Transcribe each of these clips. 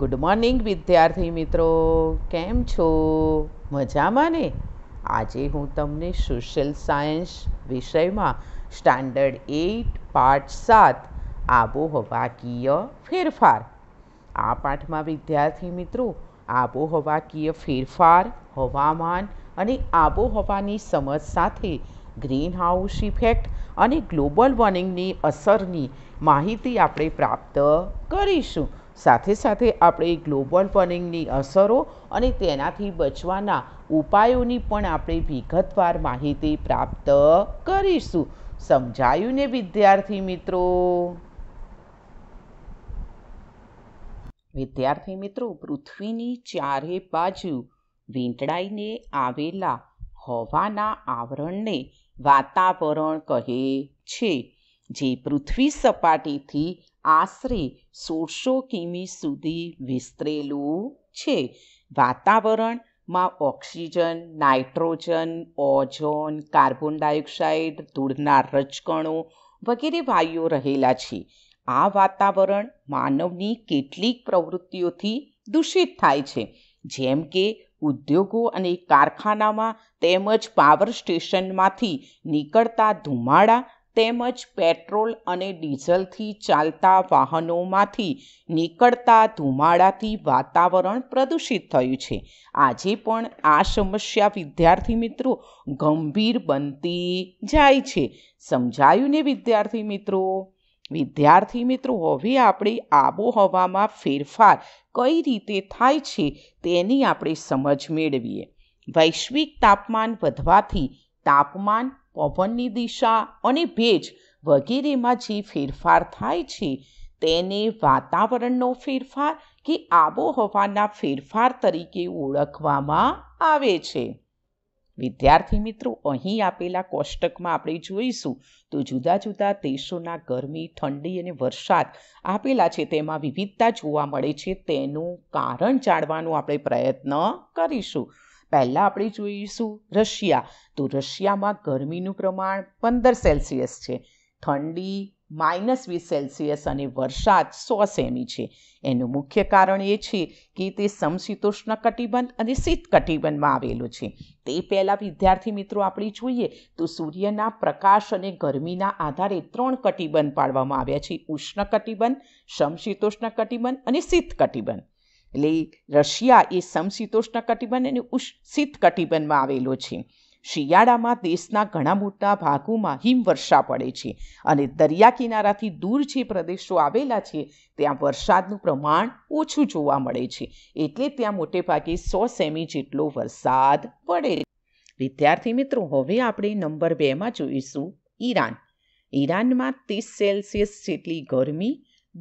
good morning વિદ્યાર્થી મિત્રો કેમ છો મજામાં ને આજે હું તમને સોશિયલ સાયન્સ વિષયમાં સ્ટાન્ડર્ડ એઇટ પાઠ સાત આબોહવાકીય ફેરફાર આ પાઠમાં વિદ્યાર્થી મિત્રો આબોહવાકીય ફેરફાર હવામાન અને આબોહવાની સમજ સાથે ગ્રીનહાઉસ ઇફેક્ટ અને ગ્લોબલ વોર્મિંગની અસરની માહિતી આપણે પ્રાપ્ત કરીશું સાથે સાથે આપણે ગ્લોબલ વોર્મિંગની અસરો અને તેનાથી બચવાના ઉપાયોની પણ આપણે વિગતવાર માહિતી પ્રાપ્ત કરીશું સમજાયું ને વિદ્યાર્થી મિત્રો વિદ્યાર્થી મિત્રો પૃથ્વીની ચારે બાજુ વીંટળાઈને આવેલા હવાના આવરણને વાતાવરણ કહે છે જે પૃથ્વી સપાટીથી આશરે સોળસો કિમી સુધી વિસ્તરેલું છે વાતાવરણમાં oxygen nitrogen ozone carbon dioxide ધૂળના રજકણો વગેરે વાયુઓ રહેલા છે આ વાતાવરણ માનવની કેટલીક પ્રવૃત્તિઓથી દૂષિત થાય છે જેમ કે ઉદ્યોગો અને કારખાનામાં તેમજ પાવર સ્ટેશનમાંથી નીકળતા ધુમાડા તેમજ પેટ્રોલ અને ડીઝલથી ચાલતા વાહનોમાંથી નીકળતા ધુમાડાથી વાતાવરણ પ્રદૂષિત થયું છે આજે પણ આ સમસ્યા વિદ્યાર્થી મિત્રો ગંભીર બનતી જાય છે સમજાયું ને વિદ્યાર્થી મિત્રો વિદ્યાર્થી મિત્રો હવે આપણે આબોહવામાં ફેરફાર કઈ રીતે થાય છે તેની આપણે સમજ મેળવીએ વૈશ્વિક તાપમાન વધવાથી તાપમાન પવનની દિશા અને ભેજ વગેરેમાં જે ફેરફાર થાય છે તેને વાતાવરણનો ફેરફાર કે આબોહવાના ફેરફાર તરીકે ઓળખવામાં આવે છે વિદ્યાર્થી મિત્રો અહીં આપેલા કોષ્ટકમાં આપણે જોઈશું તો જુદા જુદા દેશોના ગરમી ઠંડી અને વરસાદ આપેલા છે તેમાં વિવિધતા જોવા મળે છે તેનું કારણ જાણવાનો આપણે પ્રયત્ન કરીશું પહેલાં આપણે જોઈશું રશિયા તો રશિયામાં ગરમીનું પ્રમાણ પંદર સેલ્સિયસ છે ઠંડી માઇનસ વીસ સેલ્સિયસ અને વરસાદ સો સેમી છે એનું મુખ્ય કારણ એ છે કે તે સમશીતોષ્ણ કટિબંધ અને શીત કટિબંધમાં આવેલું છે તે પહેલાં વિદ્યાર્થી મિત્રો આપણે જોઈએ તો સૂર્યના પ્રકાશ અને ગરમીના આધારે ત્રણ કટિબંધ પાડવામાં આવ્યા છે ઉષ્ણ કટિબંધ સમશીતોષ્ણ કટિબંધ અને શીત કટિબંધ એટલે રશિયા એ સમશીતોષ્ણ કટિબંધ અને ઉષ કટિબંધમાં આવેલો છે શિયાળામાં દેશના ઘણા મોટા ભાગોમાં હિમવર્ષા પડે છે અને દરિયા કિનારાથી દૂર જે પ્રદેશો આવેલા છે ત્યાં વરસાદનું પ્રમાણ ઓછું જોવા મળે છે એટલે ત્યાં મોટેભાગે સો સેમી જેટલો વરસાદ પડે વિદ્યાર્થી મિત્રો હવે આપણે નંબર બેમાં જોઈશું ઈરાન ઈરાનમાં ત્રીસ સેલ્સિયસ જેટલી ગરમી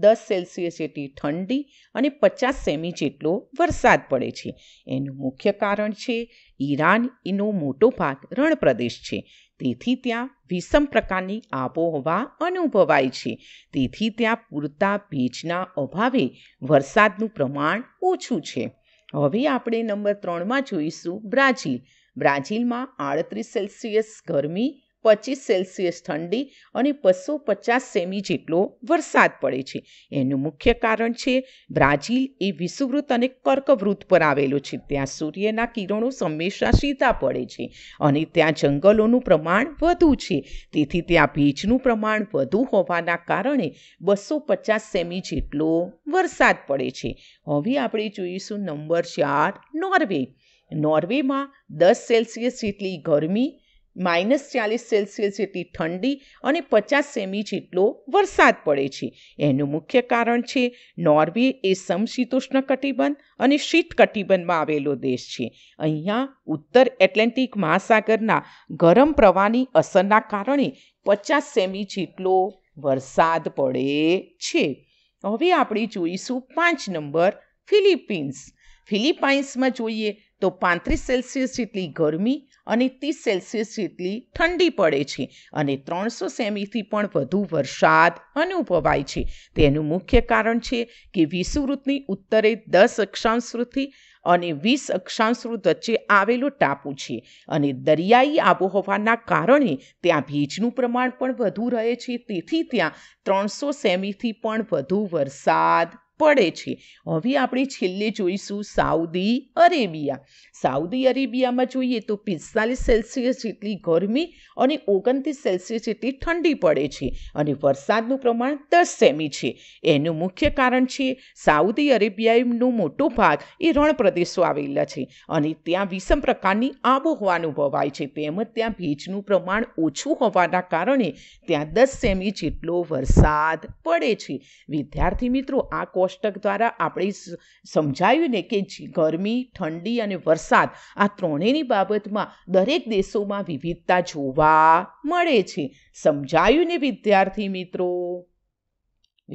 દસ સેલ્સિયસ જેટલી ઠંડી અને પચાસ સેમી જેટલો વરસાદ પડે છે એનું મુખ્ય કારણ છે ઈરાન એનો મોટો ભાગ રણપ્રદેશ છે તેથી ત્યાં વિષમ પ્રકારની આબોહવા અનુભવાય છે તેથી ત્યાં પૂરતા ભેજના અભાવે વરસાદનું પ્રમાણ ઓછું છે હવે આપણે નંબર ત્રણમાં જોઈશું બ્રાઝિલ બ્રાઝિલમાં આડત્રીસ સેલ્સિયસ ગરમી પચીસ સેલ્સિયસ ઠંડી અને બસો પચાસ સેમી જેટલો વરસાદ પડે છે એનું મુખ્ય કારણ છે બ્રાઝિલ એ વિષુવૃત્ત અને કર્કવૃત્ત પર આવેલો છે ત્યાં સૂર્યના કિરણો હંમેશા સીધા પડે છે અને ત્યાં જંગલોનું પ્રમાણ વધુ છે તેથી ત્યાં ભેજનું પ્રમાણ વધુ હોવાના કારણે બસો પચાસ સેમી જેટલો વરસાદ પડે છે હવે આપણે જોઈશું નંબર ચાર નોર્વે નોર્વેમાં દસ સેલ્સિયસ જેટલી ગરમી માઇનસ ચાલીસ સેલ્સિયસ જેટલી ઠંડી અને પચાસ સેમી જેટલો વરસાદ પડે છે એનું મુખ્ય કારણ છે નોર્વે એ સમશીતોષ્ણ કટિબંધ અને શીત કટિબંધમાં આવેલો દેશ છે અહીંયા ઉત્તર એટલાન્ટિક મહાસાગરના ગરમ પ્રવાહની અસરના કારણે પચાસ સેમી જેટલો વરસાદ પડે છે હવે આપણે જોઈશું પાંચ નંબર ફિલિપિન્સ ફિલિપાઇન્સમાં જોઈએ તો પાંત્રીસ સેલ્સિયસ જેટલી ગરમી અને ત્રીસ સેલ્સિયસ જેટલી ઠંડી પડે છે અને ત્રણસો સેમીથી પણ વધુ વરસાદ અનુભવાય છે તેનું મુખ્ય કારણ છે કે વિષુવૃતની ઉત્તરે દસ અક્ષાંશૃતથી અને વીસ અક્ષાંશૃત વચ્ચે આવેલો ટાપુ છે અને દરિયાઈ આબોહવાના કારણે ત્યાં ભેજનું પ્રમાણ પણ વધુ રહે છે તેથી ત્યાં ત્રણસો સેમીથી પણ વધુ વરસાદ પડે છે હવે આપણે છેલ્લે જોઈશું સાઉદી અરેબિયા સાઉદી અરેબિયામાં જોઈએ તો પિસ્તાલીસ સેલ્સિયસ જેટલી ગરમી અને ઓગણત્રીસ સેલ્સિયસ જેટલી ઠંડી પડે છે અને વરસાદનું પ્રમાણ દસ સેમી છે એનું મુખ્ય કારણ છે સાઉદી અરેબિયાનો મોટો ભાગ એ રણ પ્રદેશો આવેલા છે અને ત્યાં વિષમ પ્રકારની આબોહવા અનુભવાય છે તેમજ ત્યાં ભેજનું પ્રમાણ ઓછું હોવાના કારણે ત્યાં દસ સેમી જેટલો વરસાદ પડે છે વિદ્યાર્થી મિત્રો આ કોર્સ કોષ્ટક દ્વારા આપણે સમજાયું ને કે ગરમી ઠંડી અને વરસાદ આ ત્રણેયની બાબતમાં દરેક દેશોમાં વિવિધતા જોવા મળે છે સમજાયું ને વિદ્યાર્થી મિત્રો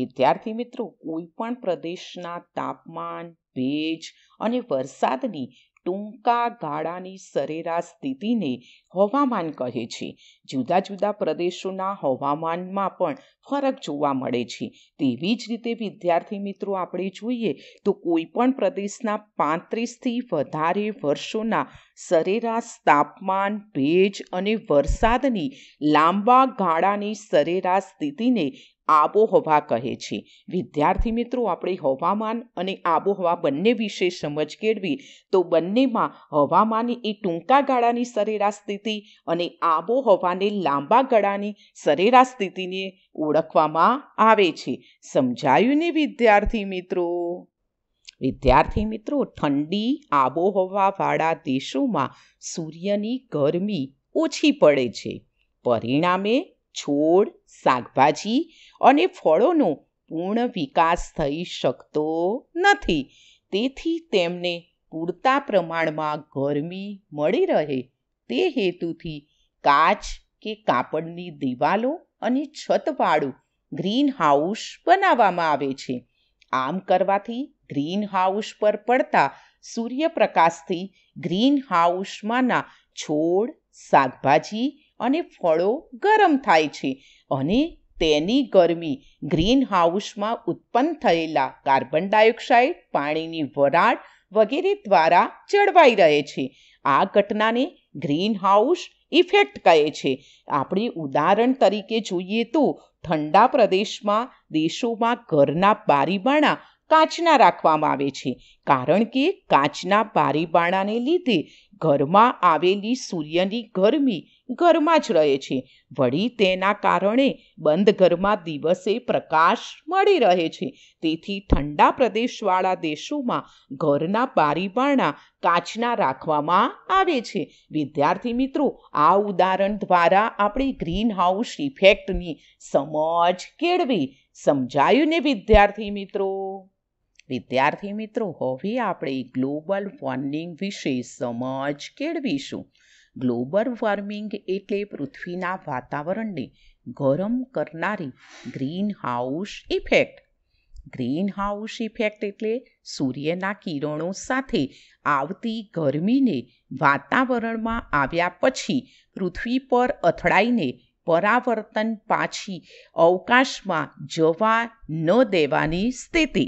વિદ્યાર્થી મિત્રો કોઈ પણ પ્રદેશના તાપમાન ભેજ અને વરસાદની ટૂંકા ગાળાની સરેરાશ સ્થિતિને હવામાન કહે છે જુદા જુદા પ્રદેશોના હવામાનમાં પણ ફરક જોવા મળે છે તેવી જ રીતે વિદ્યાર્થી મિત્રો આપણે જોઈએ તો કોઈપણ પ્રદેશના પાંત્રીસથી વધારે વર્ષોના સરેરાશ તાપમાન ભેજ અને વરસાદની લાંબા ગાળાની સરેરાશ સ્થિતિને આબોહવા કહે છે વિદ્યાર્થી મિત્રો આપણે હવામાન અને આબોહવા બંને વિશે સમજ કેળવી તો બંનેમાં હવામાન એ ટૂંકા ગાળાની સરેરાશ સ્થિતિ અને આબોહવાને લાંબા ગાળાની સરેરાશ સ્થિતિને ઓળખવામાં આવે છે સમજાયું ને વિદ્યાર્થી મિત્રો વિદ્યાર્થી મિત્રો ઠંડી આબોહવાવાળા દેશોમાં સૂર્યની ગરમી ઓછી પડે છે પરિણામે છોડ શાકભાજી અને ફળોનો પૂર્ણ વિકાસ થઈ શકતો નથી તેથી તેમને પૂરતા પ્રમાણમાં ગરમી મળી રહે તે હેતુથી કાચ કે કાપડની દિવાલો અને છતવાળું ગ્રીનહાઉસ બનાવવામાં આવે છે આમ કરવાથી ગ્રીનહાઉસ પર પડતા સૂર્યપ્રકાશથી ગ્રીનહાઉસમાંના છોડ શાકભાજી અને ફળો ગરમ થાય છે અને તેની ગરમી ગ્રીનહાઉસમાં ઉત્પન્ન થયેલા કાર્બન ડાયોક્સાઇડ પાણીની વરાળ વગેરે દ્વારા જળવાઈ રહે છે આ ઘટનાને ગ્રીનહાઉસ ઇફેક્ટ કહે છે આપણે ઉદાહરણ તરીકે જોઈએ તો ઠંડા પ્રદેશમાં દેશોમાં ઘરના બારીબાણા કાચના રાખવામાં આવે છે કારણ કે કાચના બારીબાણાને લીધે ઘરમાં આવેલી સૂર્યની ગરમી ઘરમાં જ રહે છે વળી તેના કારણે બંધ ઘરમાં દિવસે પ્રકાશ મળી રહે છે તેથી ઠંડા પ્રદેશવાળા દેશોમાં ઘરના બારીબારણા કાચના રાખવામાં આવે છે વિદ્યાર્થી મિત્રો આ ઉદાહરણ દ્વારા આપણે ગ્રીન હાઉસ ઇફેક્ટની સમજ કેળવી સમજાયું ને વિદ્યાર્થી મિત્રો વિદ્યાર્થી મિત્રો હવે આપણે ગ્લોબલ વોર્મિંગ વિશે સમજ કેળવીશું ગ્લોબલ વોર્મિંગ એટલે પૃથ્વીના વાતાવરણને ગરમ કરનારી greenhouse effect greenhouse effect એટલે સૂર્યના કિરણો સાથે આવતી ગરમીને વાતાવરણમાં આવ્યા પછી પૃથ્વી પર અથડાઈને પરાવર્તન પાછી અવકાશમાં જવા ન દેવાની સ્થિતિ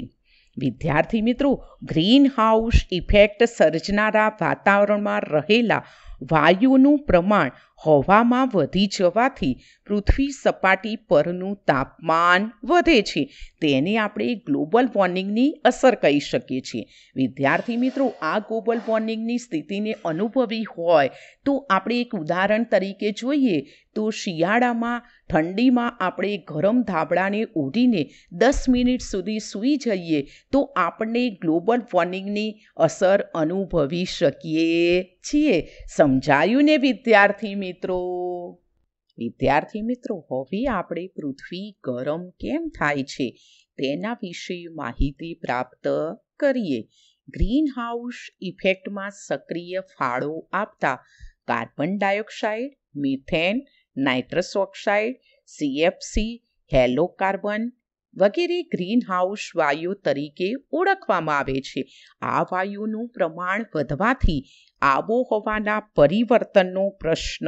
વિદ્યાર્થી મિત્રો ગ્રીનહાઉસ ઇફેક્ટ સર્જનારા વાતાવરણમાં રહેલા વાયુનું પ્રમાણ હવામાં વધી જવાથી પૃથ્વી સપાટી પરનું તાપમાન વધે છે તેને આપણે ગ્લોબલ વોર્મિંગની અસર કહી શકીએ છીએ વિદ્યાર્થી મિત્રો આ ગ્લોબલ વોર્મિંગની સ્થિતિને અનુભવી હોય તો આપણે એક ઉદાહરણ તરીકે જોઈએ તો શિયાળામાં ઠંડીમાં આપણે ગરમ ધાબળાને ઓઢીને દસ મિનિટ સુધી સૂઈ જઈએ તો આપણે ગ્લોબલ વોર્મિંગની અસર અનુભવી શકીએ છીએ સમજાયું ને વિદ્યાર્થી મિત્રો વિદ્યાર્થી મિત્રો હવે આપણે પૃથ્વી ગરમ કેમ થાય છે તેના વિશે માહિતી પ્રાપ્ત કરીએ ગ્રીન હાઉસ ઇફેક્ટમાં સક્રિય ફાળો આપતા carbon dioxide methane nitrous oxide CFC halocarbon વગેરે ગ્રીનહાઉસ વાયુ તરીકે ઓળખવામાં આવે છે આ વાયુનું પ્રમાણ વધવાથી આબોહવાના પરિવર્તનનો પ્રશ્ન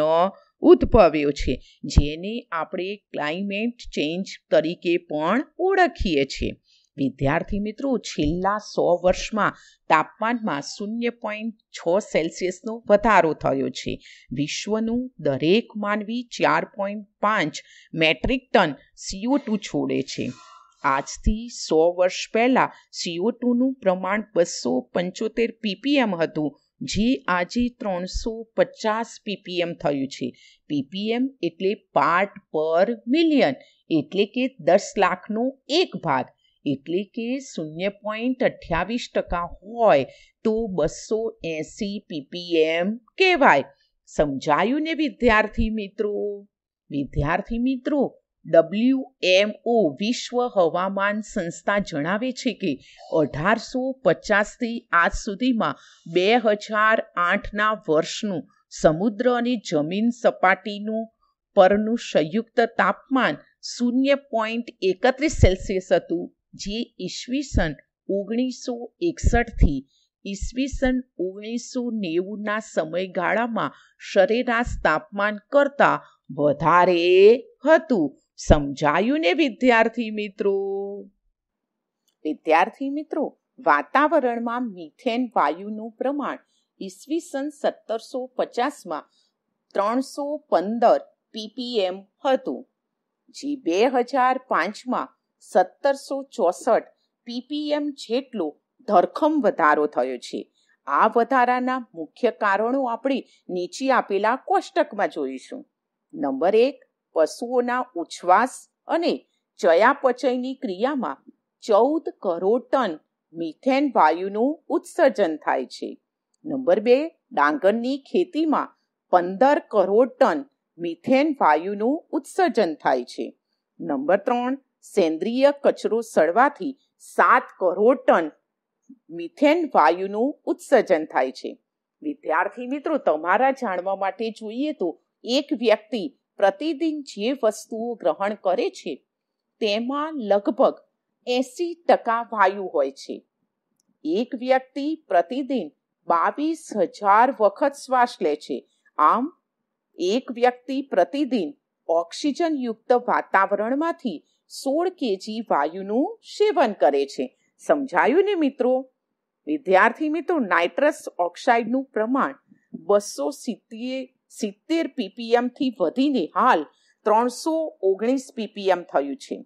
ઉદ્ભવ્યો છે જેને આપણે ક્લાઇમેટ ચેન્જ તરીકે પણ ઓળખીએ છીએ વિદ્યાર્થી મિત્રો છેલ્લા સો વર્ષમાં તાપમાનમાં શૂન્ય પોઈન્ટ છ સેલ્સિયસનો વધારો થયો છે વિશ્વનું દરેક માનવી ચાર પોઈન્ટ પાંચ મેટ્રિક ટન સીઓ ટુ છોડે છે આજથી સો વર્ષ પહેલાં સીઓ ટુનું પ્રમાણ બસો પંચોતેર પીપીએમ હતું જે આજે ત્રણસો પચાસ પીપીએમ થયું છે પીપીએમ એટલે પાર્ટ પર મિલિયન એટલે કે દસ લાખનો એક ભાગ એટલે કે શૂન્ય પોઈન્ટ અઠ્યાવીસ ટકા હોય તો બસો એંસી પીપીએમ કહેવાય સમજાયું ને વિદ્યાર્થી મિત્રો વિદ્યાર્થી મિત્રો ડબલ્યુએમઓ વિશ્વ હવામાન સંસ્થા જણાવે છે કે અઢારસો પચાસથી આજ સુધીમાં બે હજાર આઠના વર્ષનું સમુદ્ર અને જમીન સપાટીનું પરનું સંયુક્ત તાપમાન શૂન્ય પોઈન્ટ એકત્રીસ સેલ્સિયસ હતું જે ઈસવીસન ઓગણીસો એકસઠથી ઈસવીસન ઓગણીસો નેવુંના સમયગાળામાં સરેરાશ તાપમાન કરતાં વધારે હતું સમજાયું ને વિદ્યાર્થી મિત્રો વિદ્યાર્થી મિત્રો વાતાવરણમાં મિથેન વાયુનું પ્રમાણ ઈસવીસન સત્તરસો પચાસમાં ત્રણસો પંદર પીપીએમ હતું જે બે હજાર પાંચમાં સત્તરસો ચોસઠ પીપીએમ જેટલો ધરખમ વધારો થયો છે આ વધારાના મુખ્ય કારણો આપણે નીચે આપેલા કોષ્ટકમાં જોઈશું નંબર એક પશુઓના ઉચ્છ્વાસ અને ચયાપચયની ક્રિયામાં ચૌદ કરોડ ટન મિથેન વાયુનું ઉત્સર્જન થાય છે નંબર બે ડાંગરની ખેતીમાં પંદર કરોડ ટન મિથેન વાયુનું ઉત્સર્જન થાય છે નંબર ત્રણ સેન્દ્રીય કચરો સડવાથી સાત કરોડ ટન મિથેન વાયુનું ઉત્સર્જન થાય છે વિદ્યાર્થી મિત્રો તમારા જાણવા માટે જોઈએ તો એક વ્યક્તિ પ્રતિદિન જે વસ્તુઓ ગ્રહણ કરે છે તેમાં લગભગ એસી ટકા વાયુ હોય છે એક વ્યક્તિ પ્રતિદિન બાવીસ હજાર વખત શ્વાસ લે છે આમ એક વ્યક્તિ પ્રતિદિન ઓક્સિજનયુક્ત વાતાવરણમાંથી સોળ કેજી વાયુનું સેવન કરે છે સમજાયું ને મિત્રો વિદ્યાર્થી મિત્રો નાઇટ્રસ ઓક્સાઇડનું પ્રમાણ બસો સિત્તેર સિત્તેર પીપીએમથી વધીને હાલ ત્રણસો ઓગણીસ પીપીએમ થયું છે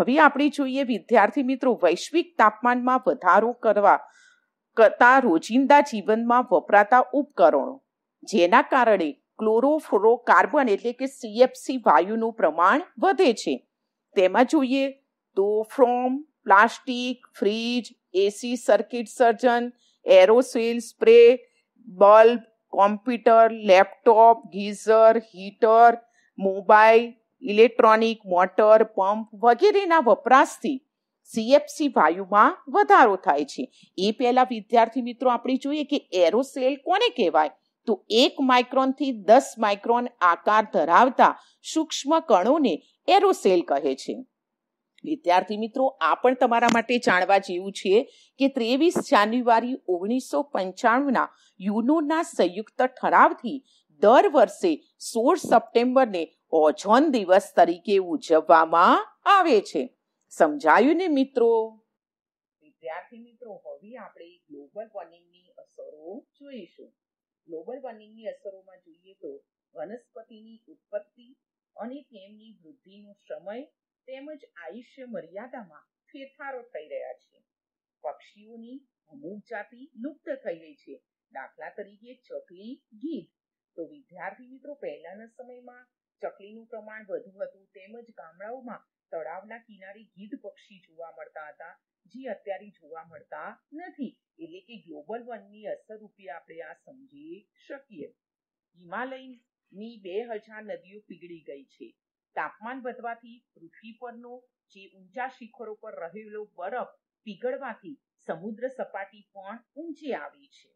હવે આપણે જોઈએ વિદ્યાર્થી મિત્રો વૈશ્વિક તાપમાનમાં વધારો કરવા કરતા રોજિંદા જીવનમાં વપરાતા ઉપકરણો જેના કારણે કાર્બન એટલે કે સીએફસી વાયુનું પ્રમાણ વધે છે તેમાં જોઈએ તો from plastic fridge AC circuit સર્જન aerosol spray bulb computer laptop geyser heater mobile electronic motor pump વગેરેના વપરાશથી સીએફસી વાયુમાં વધારો થાય છે એ પહેલા વિદ્યાર્થી મિત્રો આપણે જોઈએ કે એરોસેલ કોને કહેવાય તો એક માઇક્રોનથી દસ માઇક્રોન આકાર ધરાવતા સૂક્ષ્મ કણોને એરોસેલ કહે છે વિદ્યાર્થી મિત્રો આ પણ તમારા માટે જાણવા જેવું છે કે ત્રેવીસ જાન્યુઆરી ઓગણીસો પંચાણુંના યુનોના સંયુક્ત ઠરાવથી દર વર્ષે સોળ સપ્ટેમ્બરને ઓઝોન દિવસ તરીકે ઉજવવામાં આવે છે સમજાયું ને મિત્રો વિદ્યાર્થી મિત્રો હવે આપણે ગ્લોબલ વોર્મિંગની અસરો જોઈશું ગ્લોબલ વોર્મિંગની અસરોમાં જોઈએ તો વનસ્પતિની ઉત્પત્તિ અને તેમની વૃદ્ધિનો સમય મર્યાદામાં ફેરફારો થઈ રહ્યા છે પક્ષીઓની અમુક જાતિ લુપ્ત થઈ રહી છે દાખલા તરીકે ચકલી ગીધ તો વિદ્યાર્થી મિત્રો પહેલાના સમયમાં ચકલીનું પ્રમાણ વધુ હતું તેમજ ગામડાઓમાં તળાવના કિનારે ગીધ પક્ષી જોવા મળતા હતા જે અત્યારે જોવા મળતા નથી એટલે કે ગ્લોબલ વનની અસર રૂપે આપણે આ સમજી શકીએ હિમાલયની બે હજાર નદીઓ પીગળી ગઈ છે તાપમાન વધવાથી પૃથ્વી પરનો જે ઊંચા શિખરો પર રહેલો બરફ પીગળવાથી સમુદ્ર સપાટી પણ ઊંચી આવી છે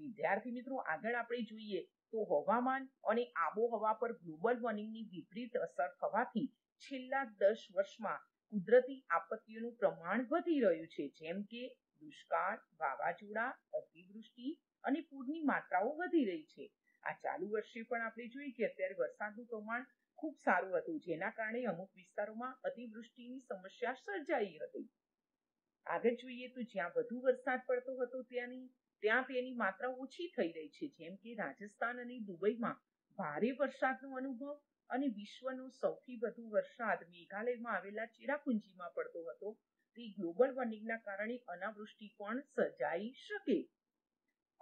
વિદ્યાર્થી મિત્રો આગળ આપણે જોઈએ તો હવામાન અને આબોહવા પર ગ્લોબલ વોર્મિંગની વિપરીત અસર થવાથી છેલ્લા દસ વર્ષમાં કુદરતી આપત્તિઓનું પ્રમાણ વધી રહ્યું છે જેમ કે દુષ્કાળ વાવાઝોડા અતિવૃષ્ટિ અને પૂરની માત્રાઓ વધી રહી છે આ ચાલુ વર્ષે પણ આપણે જોઈએ કે અત્યારે વરસાદનું પ્રમાણ ખૂબ સારું હતું જેના કારણે અમુક વિસ્તારોમાં અતિવૃષ્ટિની સમસ્યા સર્જાઈ હતી આગળ જોઈએ તો જ્યાં વધુ વરસાદ પડતો હતો ત્યાંની ત્યાં તેની માત્રા ઓછી થઈ રહી છે જેમ કે રાજસ્થાન અને દુબઈમાં ભારે વરસાદનો અનુભવ અને વિશ્વનો સૌથી વધુ વરસાદ મેઘાલયમાં આવેલા ચેરાપુંજીમાં પડતો હતો તે ગ્લોબલ વોર્મિંગના કારણે અનાવૃષ્ટિ પણ સર્જાઈ શકે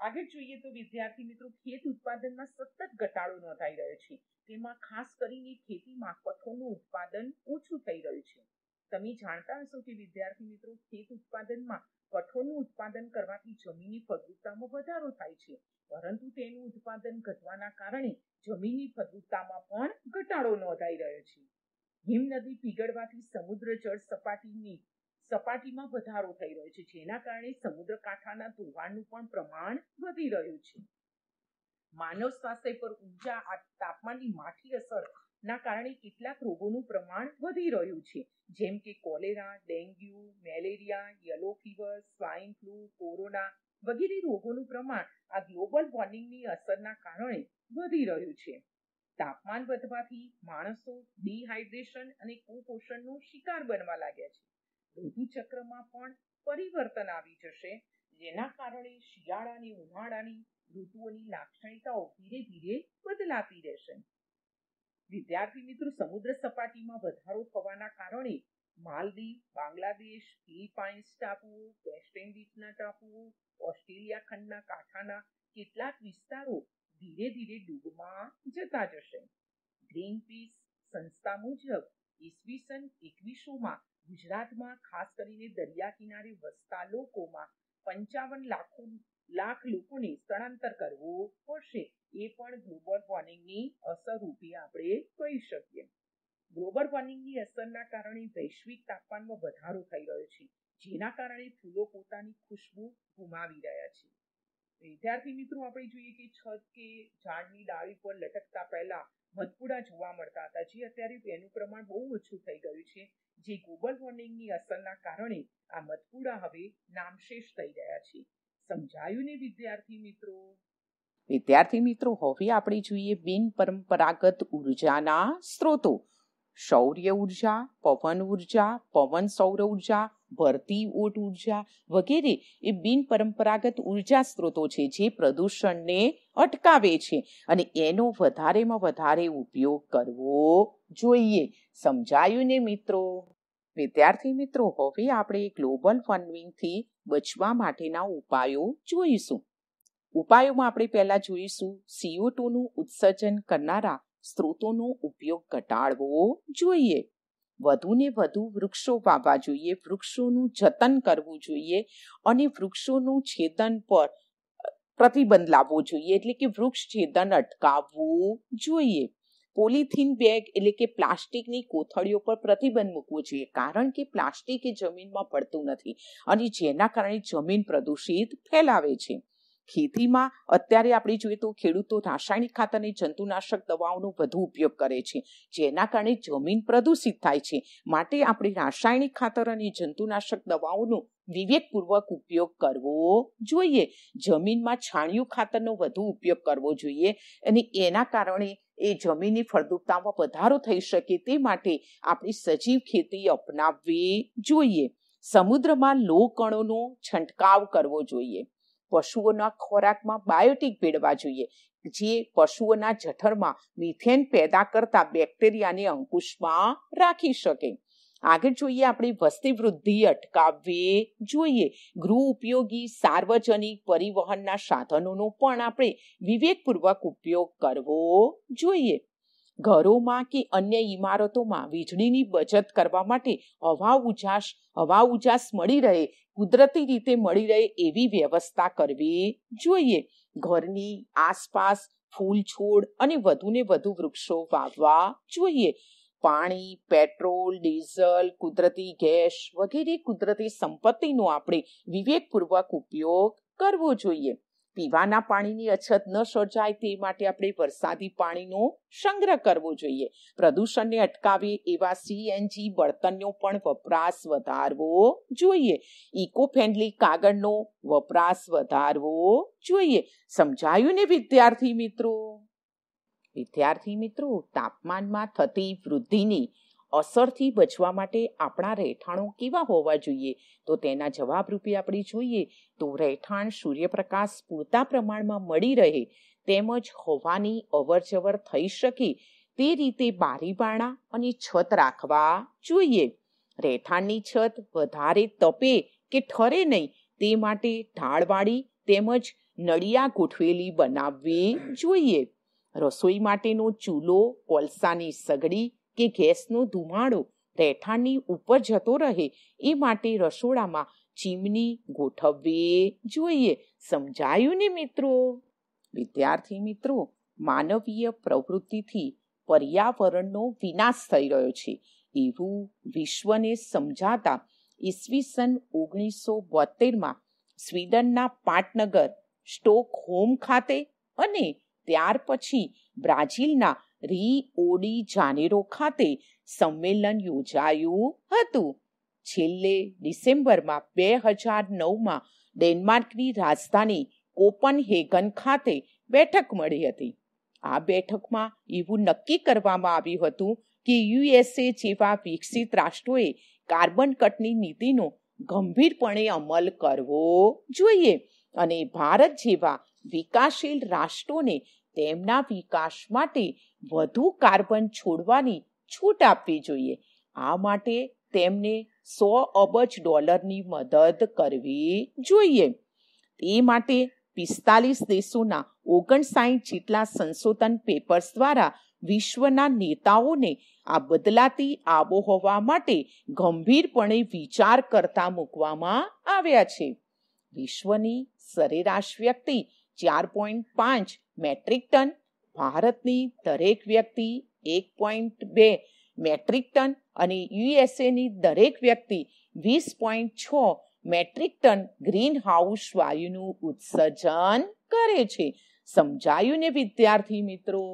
આગળ જોઈએ તો વિદ્યાર્થી મિત્રો ખેત ઉત્પાદનમાં સતત ઘટાડો નોંધાઈ રહ્યો છે તેમાં ખાસ કરીને ખેતીમાં કઠોળનું ઉત્પાદન ઓછું થઈ રહ્યું છે તમે જાણતા હશો કે વિદ્યાર્થી મિત્રો ખેત ઉત્પાદનમાં કઠોળનું ઉત્પાદન કરવાથી જમીનની ફળદ્રુપતામાં વધારો થાય છે પરંતુ તેનું ઉત્પાદન ઘટવાના કારણે જમીનની ફળદ્રુપતામાં પણ ઘટાડો નોંધાઈ રહ્યો છે હિમનદી પીગળવાથી સમુદ્ર જળ સપાટીની સપાટીમાં વધારો થઈ રહ્યો છે જેના કારણે સમુદ્ર કાંઠાના ધોવાણનું પણ પ્રમાણ વધી રહ્યું છે માનવ સ્વાસ્થ્ય પર ઊંચા તાપમાનની માઠી અસર ના કારણે કેટલાક રોગોનું પ્રમાણ વધી રહ્યું છે જેમ કે cholera dengue malaria yellow fever swine flu corona વગેરે રોગોનું પ્રમાણ આ ગ્લોબલ વોર્મિંગની અસરના કારણે વધી રહ્યું છે તાપમાન વધવાથી માણસો ડિહાઇડ્રેશન અને કુપોષણનો શિકાર બનવા લાગ્યા છે ઋતુચક્રમાં પણ પરિવર્તન આવી જશે જેના કારણે શિયાળાની ઉનાળાની ઋતુઓની લાક્ષણિકતાઓ ધીરે ધીરે બદલાતી રહેશે વિદ્યાર્થી મિત્રો સમુદ્ર સપાટીમાં વધારો થવાના કારણે માલદીવ બાંગ્લાદેશ ફિલિપાઇન્સ ટાપુઓ વેસ્ટ ઇન્ડિઝના ટાપુઓ ઓસ્ટ્રેલિયા ખંડના કાંઠાના કેટલાક વિસ્તારો ધીરે ધીરે ડૂબમાં જતા જશે ગ્રીનપીસ સંસ્થા મુજબ ઈસવીસન એકવીસોમાં ગુજરાતમાં ખાસ કરીને દરિયા કિનારે વસતા લોકોમાં પંચાવન લાખો લાખ લોકોને સ્થળાંતર કરવું પડશે એ પણ ગ્લોબલ વોર્મિંગની અસર રૂપે આપણે કહી શકીએ ગ્લોબલ વોર્મિંગની અસરના કારણે વૈશ્વિક તાપમાનમાં વધારો થઈ રહ્યો છે જેના કારણે ફૂલો પોતાની ખુશબુ ગુમાવી રહ્યા છે વિદ્યાર્થી મિત્રો આપણે જોઈએ કે છત કે ઝાડની ડાળી પર લટકતા પહેલા મધપુડા જોવા મળતા હતા જે અત્યારે તેનું પ્રમાણ બહુ ઓછું થઈ ગયું છે જે ગ્લોબલ વોર્મિંગની અસરના કારણે આ મધપુડા હવે નામશેષ થઈ ગયા છે સમજાયું ને વિદ્યાર્થી મિત્રો વિદ્યાર્થી મિત્રો હવે આપણે જોઈએ બિન પરંપરાગત ઉર્જાના સ્ત્રોતો સૌર્ય ઉર્જા પવન ઉર્જા પવન સૌર ઉર્જા ભરતી ઓટ ઉર્જા વગેરે એ બિન પરંપરાગત ઉર્જા સ્ત્રોતો છે જે પ્રદૂષણને અટકાવે છે અને એનો વધારેમાં વધારે ઉપયોગ કરવો જોઈએ સમજાયું ને મિત્રો વિદ્યાર્થી મિત્રો હવે આપણે ગ્લોબલ વોર્મિંગથી બચવા માટેના ઉપાયો જોઈશું ઉપાયોમાં આપણે પહેલા જોઈશું સીઓ ટુનું ઉત્સર્જન કરનારા સ્ત્રોતોનો ઉપયોગ ઘટાડવો જોઈએ વધુને વધુ વૃક્ષો વાવવા જોઈએ વૃક્ષોનું જતન કરવું જોઈએ અને વૃક્ષોનું છેદન પર પ્રતિબંધ લાવવો જોઈએ એટલે કે વૃક્ષ છેદન અટકાવવું જોઈએ પોલિથીન બેગ એટલે કે પ્લાસ્ટિકની કોથળીઓ પર પ્રતિબંધ મૂકવો જોઈએ કારણ કે પ્લાસ્ટિક એ જમીનમાં પડતું નથી અને જેના કારણે જમીન પ્રદૂષિત ફેલાવે છે ખેતીમાં અત્યારે આપણે જોઈએ તો ખેડૂતો રાસાયણિક ખાતર અને જંતુનાશક દવાઓનો વધુ ઉપયોગ કરે છે જેના કારણે જમીન પ્રદૂષિત થાય છે માટે આપણે રાસાયણિક ખાતર અને જંતુનાશક દવાઓનો વિવેકપૂર્વક ઉપયોગ કરવો જોઈએ જમીનમાં છાણિયું ખાતરનો વધુ ઉપયોગ કરવો જોઈએ અને એના કારણે એ જમીનની ફળદ્રુપતામાં વધારો થઈ શકે તે માટે આપણી સજીવ ખેતી અપનાવવી જોઈએ સમુદ્રમાં લોહકણોનો છંટકાવ કરવો જોઈએ પશુઓના ખોરાકમાં બાયોટિક ભેળવા જોઈએ જે પશુઓના જઠરમાં મિથેન પેદા કરતા બેક્ટેરિયાને અંકુશમાં રાખી શકે આગળ જોઈએ આપણે વસ્તી વૃદ્ધિ અટકાવવી જોઈએ ગૃહ ઉપયોગી સાર્વજનિક પરિવહનના સાધનોનો પણ આપણે વિવેકપૂર્વક ઉપયોગ કરવો જોઈએ ઘરોમાં કે અન્ય ઇમારતોમાં વીજળીની બચત કરવા માટે હવા ઉજાસ હવા ઉજાસ મળી રહે કુદરતી રીતે મળી રહે એવી વ્યવસ્થા કરવી જોઈએ ઘરની આસપાસ ફૂલ છોડ અને વધુને વધુ વૃક્ષો વાવવા જોઈએ પાણી પેટ્રોલ ડીઝલ કુદરતી ગેસ વગેરે કુદરતી સંપત્તિનો આપણે વિવેકપૂર્વક ઉપયોગ કરવો જોઈએ પીવાના પાણીની અછત ન સર્જાય તે માટે આપણે વરસાદી પાણીનો સંગ્રહ કરવો જોઈએ પ્રદૂષણને અટકાવે એવા સીએનજી બળતણનો પણ વપરાશ વધારવો જોઈએ ઇકો ફ્રેન્ડલી કાગળનો વપરાશ વધારવો જોઈએ સમજાયું ને વિદ્યાર્થી મિત્રો વિદ્યાર્થી મિત્રો તાપમાનમાં થતી વૃદ્ધિની અસરથી બચવા માટે આપણા રહેઠાણો કેવા હોવા જોઈએ તો તેના જવાબરૂપે આપણે જોઈએ તો રહેઠાણ સૂર્યપ્રકાશ પૂરતા પ્રમાણમાં મળી રહે તેમજ હોવાની અવરજવર થઈ શકે તે રીતે બારીબાણા અને છત રાખવા જોઈએ રહેઠાણની છત વધારે તપે કે ઠરે નહીં તે માટે ઢાળવાળી તેમજ નળિયા ગોઠવેલી બનાવવી જોઈએ રસોઈ માટેનો ચૂલો કોલસાની સગડી કે ગેસનો ધુમાડો રહેઠાણની ઉપર જતો રહે એ માટે રસોડામાં ચીમની ગોઠવવી જોઈએ સમજાયું ને મિત્રો વિદ્યાર્થી મિત્રો માનવીય પ્રવૃત્તિથી પર્યાવરણનો વિનાશ થઈ રહ્યો છે એવું વિશ્વને સમજાતા ઈસવીસન ઓગણીસો બોતેરમાં સ્વીડનના પાટનગર સ્ટોક હોમ ખાતે અને ત્યાર પછી બ્રાઝિલના રી ઓડી જાનેરો ખાતે સંમેલન યોજાયું હતું છેલ્લે ડિસેમ્બરમાં બે હજાર નવમાં ડેનમાર્કની રાજધાની કોપનહેગન ખાતે બેઠક મળી હતી આ બેઠકમાં એવું નક્કી કરવામાં આવ્યું હતું કે યુએસએ જેવા વિકસિત રાષ્ટ્રોએ કાર્બન કટની નીતિનો ગંભીરપણે અમલ કરવો જોઈએ અને ભારત જેવા વિકાસશીલ રાષ્ટ્રોને તેમના વિકાસ માટે વધુ કાર્બન છોડવાની છૂટ આપવી જોઈએ આ માટે તેમને સો અબજ ડોલરની મદદ કરવી જોઈએ તે માટે પિસ્તાલીસ દેશોના ઓગણસાઠ જેટલા સંશોધન પેપર્સ દ્વારા વિશ્વના નેતાઓને આ બદલાતી આબોહવા માટે ગંભીરપણે વિચાર કરતા મૂકવામાં આવ્યા છે વિશ્વની સરેરાશ વ્યક્તિ ચાર પોઈન્ટ પાંચ મેટ્રિક ટન ભારતની દરેક વ્યક્તિ એક પોઈન્ટ બે મેટ્રિક ટન અને યુએસએની દરેક વ્યક્તિ વીસ પોઈન્ટ છ મેટ્રિક ટન ગ્રીન હાઉસ વાયુનું ઉત્સર્જન કરે છે સમજાયું ને વિદ્યાર્થી મિત્રો